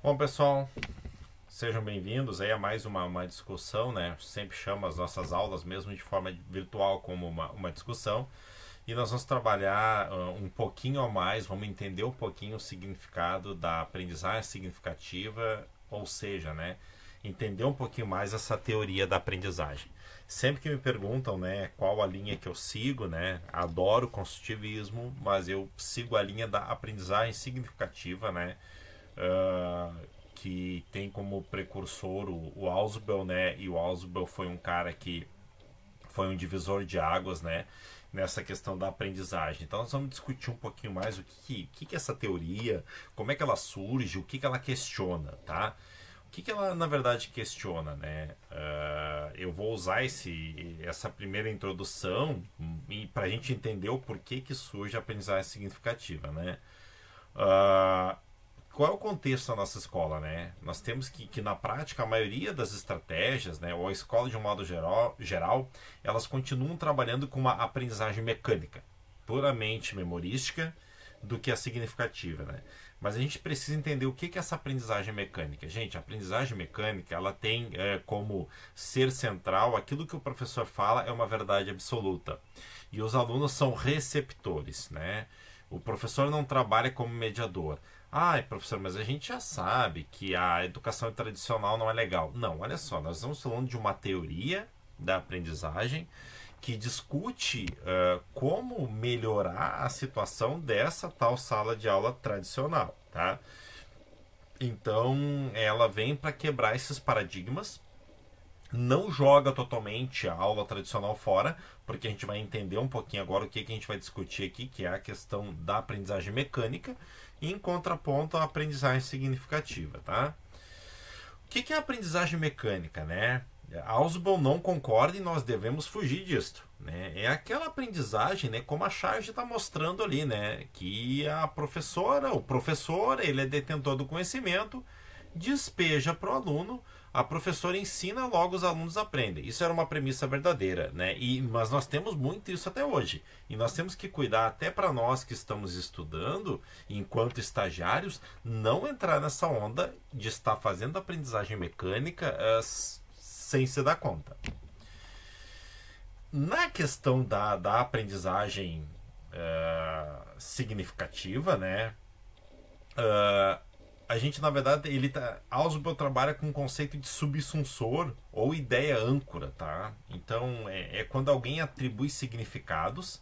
Bom, pessoal, sejam bem-vindos aí a mais uma, uma discussão, né? Sempre chama as nossas aulas, mesmo de forma virtual, como uma, uma discussão. E nós vamos trabalhar uh, um pouquinho a mais, vamos entender um pouquinho o significado da aprendizagem significativa, ou seja, né? Entender um pouquinho mais essa teoria da aprendizagem. Sempre que me perguntam, né, qual a linha que eu sigo, né? Adoro construtivismo, mas eu sigo a linha da aprendizagem significativa, né? uh, que tem como precursor o, o Ausubel, né? E o Ausubel foi um cara que foi um divisor de águas, né? Nessa questão da aprendizagem. Então, nós vamos discutir um pouquinho mais o que, que, que é essa teoria, como é que ela surge, o que, que ela questiona, tá? O que, que ela, na verdade, questiona, né? Uh, eu vou usar esse, essa primeira introdução hum, para a gente entender o porquê que surge a aprendizagem significativa, né? Uh, qual é o contexto da nossa escola, né? Nós temos que, que na prática, a maioria das estratégias, né, ou a escola de um modo geral, geral, elas continuam trabalhando com uma aprendizagem mecânica, puramente memorística, do que a significativa, né? Mas a gente precisa entender o que é essa aprendizagem mecânica. Gente, a aprendizagem mecânica, ela tem é, como ser central aquilo que o professor fala é uma verdade absoluta. E os alunos são receptores, né? O professor não trabalha como mediador. Ah, professor, mas a gente já sabe que a educação tradicional não é legal. Não, olha só, nós estamos falando de uma teoria da aprendizagem que discute uh, como melhorar a situação dessa tal sala de aula tradicional, tá? Então, ela vem para quebrar esses paradigmas não joga totalmente a aula tradicional fora, porque a gente vai entender um pouquinho agora o que, que a gente vai discutir aqui, que é a questão da aprendizagem mecânica, e em contraponto a aprendizagem significativa, tá? O que, que é a aprendizagem mecânica, né? Ausbaum não concorda e nós devemos fugir disto, né? É aquela aprendizagem, né, como a charge está mostrando ali, né, que a professora, o professor, ele é detentor do conhecimento, despeja para o aluno a professora ensina, logo os alunos aprendem. Isso era uma premissa verdadeira, né? E, mas nós temos muito isso até hoje. E nós temos que cuidar, até para nós que estamos estudando, enquanto estagiários, não entrar nessa onda de estar fazendo aprendizagem mecânica uh, sem se dar conta. Na questão da, da aprendizagem uh, significativa, né? Uh, a gente, na verdade, ele tá. Ausubel trabalha com o conceito de subsunsor ou ideia âncora, tá? Então, é, é quando alguém atribui significados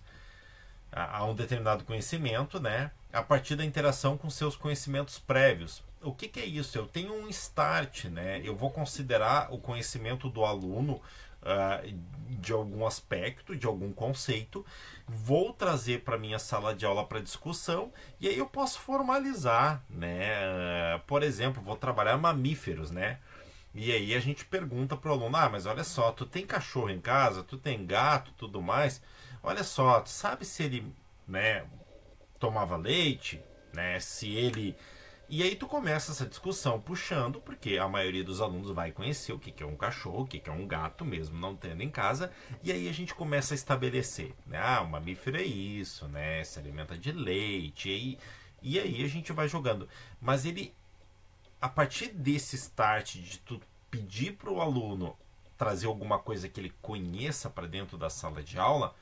a, a, um determinado conhecimento, né? A partir da interação com seus conhecimentos prévios. O que, que é isso? Eu tenho um start, né? Eu vou considerar o conhecimento do aluno uh, de algum aspecto, de algum conceito, vou trazer para minha sala de aula para discussão e aí eu posso formalizar, né? Uh, por exemplo, vou trabalhar mamíferos, né? E aí a gente pergunta pro aluno: "Ah, mas olha só, tu tem cachorro em casa, tu tem gato, tudo mais. Olha só, tu sabe se ele, né, tomava leite, né? Se ele e aí tu começa essa discussão puxando, porque a maioria dos alunos vai conhecer o que, que é um cachorro, o que, que é um gato mesmo, não tendo em casa, e aí a gente começa a estabelecer, né? Ah, o mamífero é isso, né? Se alimenta de leite, e, e aí a gente vai jogando. Mas ele, a partir desse start de tu pedir para o aluno trazer alguma coisa que ele conheça para dentro da sala de aula,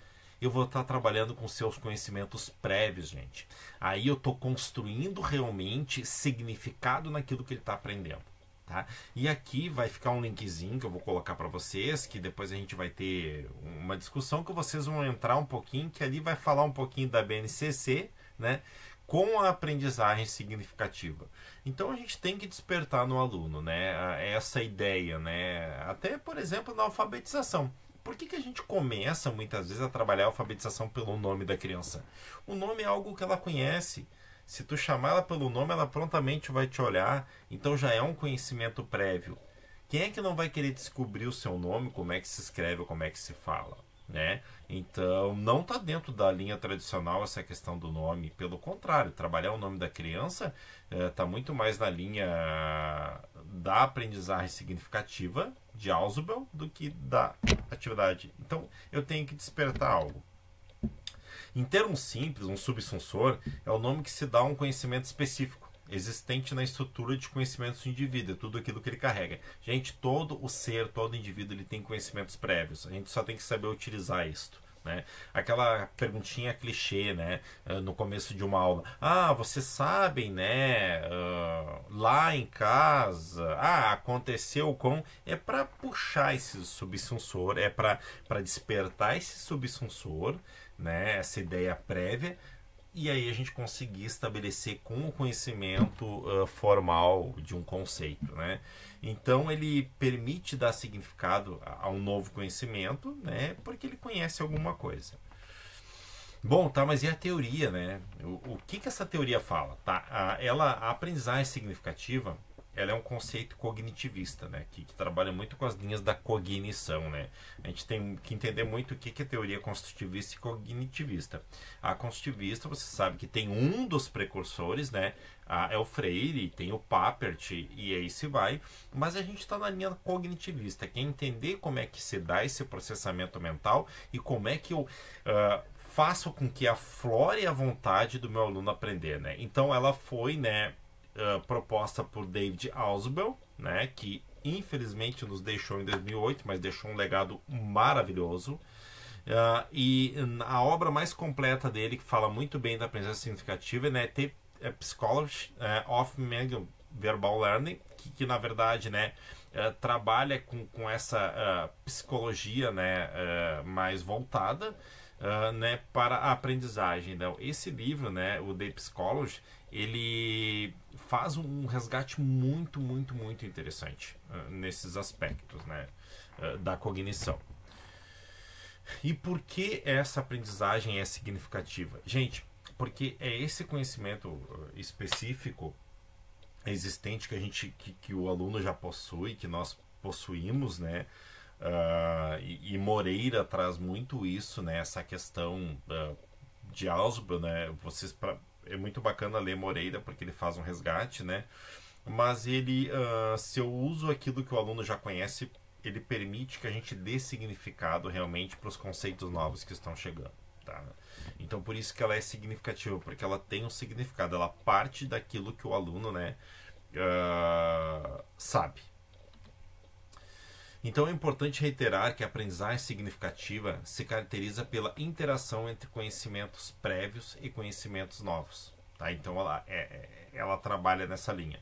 eu vou estar tá trabalhando com seus conhecimentos prévios, gente. Aí eu estou construindo realmente significado naquilo que ele está aprendendo. Tá? E aqui vai ficar um linkzinho que eu vou colocar para vocês, que depois a gente vai ter uma discussão que vocês vão entrar um pouquinho, que ali vai falar um pouquinho da BNCC, né? com a aprendizagem significativa. Então a gente tem que despertar no aluno, né, essa ideia, né, até por exemplo na alfabetização. Por que, que a gente começa muitas vezes a trabalhar a alfabetização pelo nome da criança? O nome é algo que ela conhece. Se tu chamar ela pelo nome, ela prontamente vai te olhar, então já é um conhecimento prévio. Quem é que não vai querer descobrir o seu nome, como é que se escreve ou como é que se fala? Né? Então, não está dentro da linha tradicional essa questão do nome. Pelo contrário, trabalhar o nome da criança está eh, muito mais na linha da aprendizagem significativa de Ausubel do que da atividade. Então, eu tenho que despertar algo. Em termos simples, um subsensor é o nome que se dá a um conhecimento específico, existente na estrutura de conhecimentos do indivíduo, é tudo aquilo que ele carrega. Gente, todo o ser, todo indivíduo, ele tem conhecimentos prévios. A gente só tem que saber utilizar isto né? Aquela perguntinha clichê, né? Ah, no começo de uma aula. Ah, vocês sabem, né? Uh, lá em casa, ah, aconteceu com. É para puxar esse subsunsor, é para despertar esse subsunsor, né? Essa ideia prévia e aí a gente conseguir estabelecer com o conhecimento uh, formal de um conceito, né? Então ele permite dar significado a, um novo conhecimento, né? Porque ele conhece alguma coisa. Bom, tá, mas e a teoria, né? O, o que que essa teoria fala? Tá, a, ela, a aprendizagem significativa, ela é um conceito cognitivista, né? Que, que, trabalha muito com as linhas da cognição, né? A gente tem que entender muito o que, que é teoria construtivista e cognitivista. A construtivista, você sabe que tem um dos precursores, né? é o Freire, tem o Papert e aí se vai. Mas a gente está na linha cognitivista, que é entender como é que se dá esse processamento mental e como é que eu... Uh, faço com que aflore a vontade do meu aluno aprender, né? Então ela foi, né, eh, proposta por David Ausubel, né, que infelizmente nos deixou em 2008, mas deixou um legado maravilhoso. Uh, e a obra mais completa dele, que fala muito bem da presença significativa, é né, é é Psychology eh, of Mengel Verbal Learning, que, que, na verdade né, uh, trabalha com, com essa uh, psicologia né, mais voltada uh, né, para a aprendizagem. Então, esse livro, né, o The Psychology, ele faz um resgate muito, muito, muito interessante uh, nesses aspectos né, uh, da cognição. E por que essa aprendizagem é significativa? Gente, porque é esse conhecimento específico existente que a gente que, que o aluno já possui, que nós possuímos, né? Uh, e, e, Moreira traz muito isso, né? Essa questão uh, de Ausbel, né? Vocês pra... É muito bacana ler Moreira porque ele faz um resgate, né? Mas ele, uh, se eu uso aquilo que o aluno já conhece, ele permite que a gente dê significado realmente para os conceitos novos que estão chegando, tá? Então por isso que ela é significativa, porque ela tem um significado, ela parte daquilo que o aluno, né, sabe. Então é importante reiterar que a aprendizagem significativa se caracteriza pela interação entre conhecimentos prévios e conhecimentos novos. Tá? Então ela, é, é, ela trabalha nessa linha.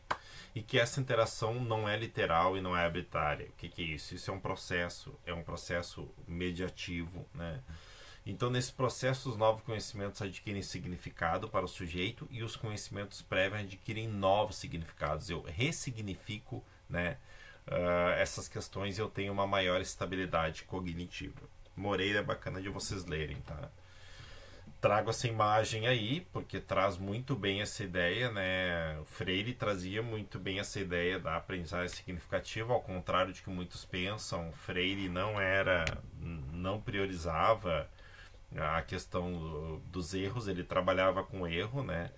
E que essa interação não é literal e não é arbitrária. O que, que é isso? Isso é um processo, é um processo mediativo. Né? Então, nesse processo, os novos conhecimentos adquirem significado para o sujeito e os conhecimentos prévios adquirem novos significados. Eu ressignifico, né? Ah, essas questões eu tenho uma maior estabilidade cognitiva. Moreira é bacana de vocês lerem, tá? Trago essa imagem aí, porque traz muito bem essa ideia, né? O Freire trazia muito bem essa ideia da aprendizagem significativa, ao contrário de que muitos pensam, Freire não era, não priorizava a questão dos erros, ele trabalhava com erro, né?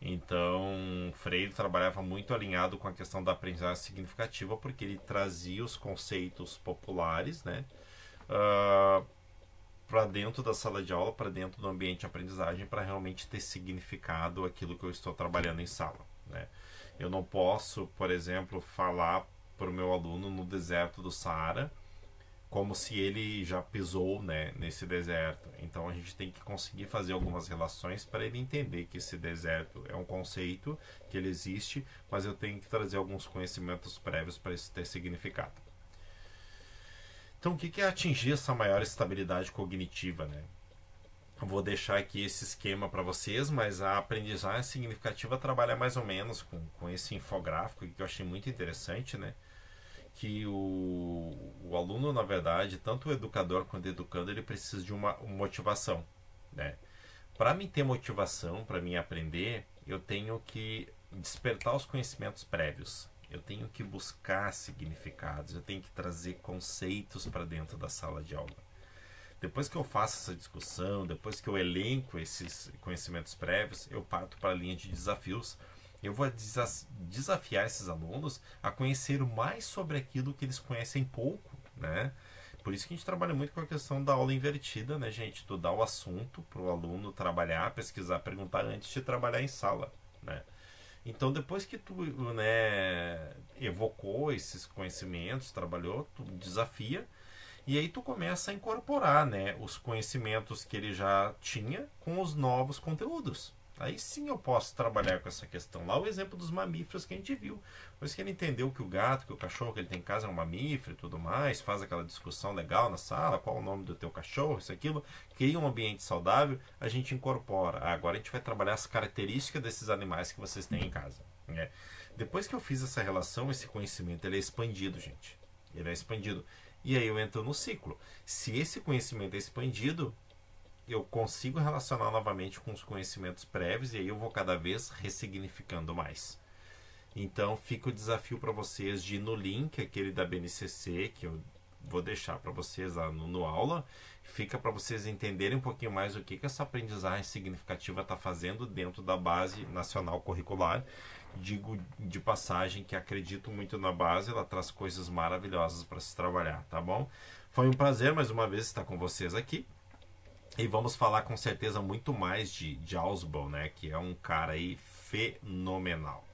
Então, Freire trabalhava muito alinhado com a questão da aprendizagem significativa, porque ele trazia os conceitos populares, né? Uh, ah, para dentro da sala de aula, para dentro do ambiente de aprendizagem, para realmente ter significado aquilo que eu estou trabalhando em sala. Né? Eu não posso, por exemplo, falar para o meu aluno no deserto do Saara como se ele já pisou né, nesse deserto. Então a gente tem que conseguir fazer algumas relações para ele entender que esse deserto é um conceito, que ele existe, mas eu tenho que trazer alguns conhecimentos prévios para isso ter significado. Então o que é atingir essa maior estabilidade cognitiva? Né? vou deixar aqui esse esquema para vocês, mas a aprendizagem significativa trabalha mais ou menos com, com esse infográfico que eu achei muito interessante, né? que o, o aluno, na verdade, tanto o educador quanto o educando, ele precisa de uma, uma motivação, né? Para mim ter motivação, para mim aprender, eu tenho que despertar os conhecimentos prévios. Eu tenho que buscar significados, eu tenho que trazer conceitos para dentro da sala de aula. Depois que eu faço essa discussão, depois que eu elenco esses conhecimentos prévios, eu parto para a linha de desafios eu vou desafiar esses alunos a conhecer mais sobre aquilo que eles conhecem pouco, né? Por isso que a gente trabalha muito com a questão da aula invertida, né, gente? Tu dá o assunto para o aluno trabalhar, pesquisar, perguntar antes de trabalhar em sala, né? Então, depois que tu né, evocou esses conhecimentos, trabalhou, tu desafia, e aí tu começa a incorporar né, os conhecimentos que ele já tinha com os novos conteúdos. Aí sim eu posso trabalhar com essa questão. Lá o exemplo dos mamíferos que a gente viu. Pois que ele entendeu que o gato, que o cachorro que ele tem em casa é um mamífero e tudo mais, faz aquela discussão legal na sala, qual o nome do teu cachorro, isso, aquilo, cria um ambiente saudável, a gente incorpora. Ah, agora a gente vai trabalhar as características desses animais que vocês têm em casa. Né? Depois que eu fiz essa relação, esse conhecimento, ele é expandido, gente. Ele é expandido. E aí eu entro no ciclo. Se esse conhecimento é expandido, eu consigo relacionar novamente com os conhecimentos prévios e aí eu vou cada vez ressignificando mais. Então fica o desafio para vocês de ir no link, aquele da BNCC, que eu vou deixar para vocês lá no, no aula, fica para vocês entenderem um pouquinho mais o que, que essa aprendizagem significativa está fazendo dentro da base nacional curricular. Digo de passagem que acredito muito na base, ela traz coisas maravilhosas para se trabalhar, tá bom? Foi um prazer mais uma vez estar com vocês aqui. E vamos falar com certeza muito mais de, de Osborne, né? Que é um cara aí fenomenal.